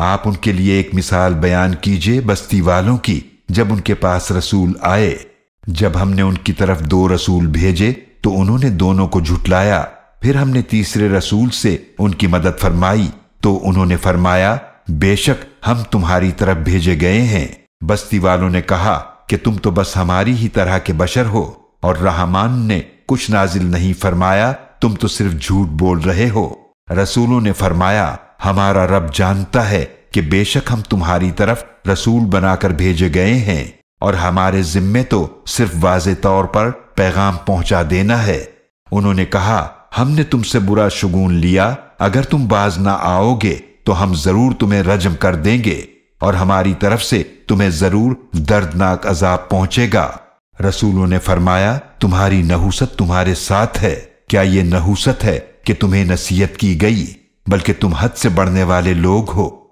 आप उनके लिए एक मिसाल बयान कीजिए बस्ती वालों की जब उनके पास रसूल आए जब हमने उनकी तरफ दो रसूल भेजे तो उन्होंने दोनों को झुटलाया फिर हमने तीसरे रसूल से उनकी मदद फरमाई तो उन्होंने फरमाया बेशक हम तुम्हारी तरफ भेजे गए हैं बस्ती वालों ने कहा कि तुम तो बस हमारी ही तरह के बशर हो और रहमान ने कुछ नाजिल नहीं फरमाया तुम तो सिर्फ झूठ बोल रहे हो रसूलों ने फरमाया हमारा रब जानता है कि बेशक हम तुम्हारी तरफ रसूल बनाकर भेजे गए हैं और हमारे जिम्मे तो सिर्फ वाज तौर पर पैगाम पहुंचा देना है उन्होंने कहा हमने तुमसे बुरा शगुन लिया अगर तुम बाज ना आओगे तो हम जरूर तुम्हें रजम कर देंगे और हमारी तरफ से तुम्हें जरूर दर्दनाक अजाब पहुंचेगा रसूलों ने फरमाया तुम्हारी नहुसत तुम्हारे साथ है क्या ये नहुसत है कि तुम्हें नसीहत की गई बल्कि तुम हद से बढ़ने वाले लोग हो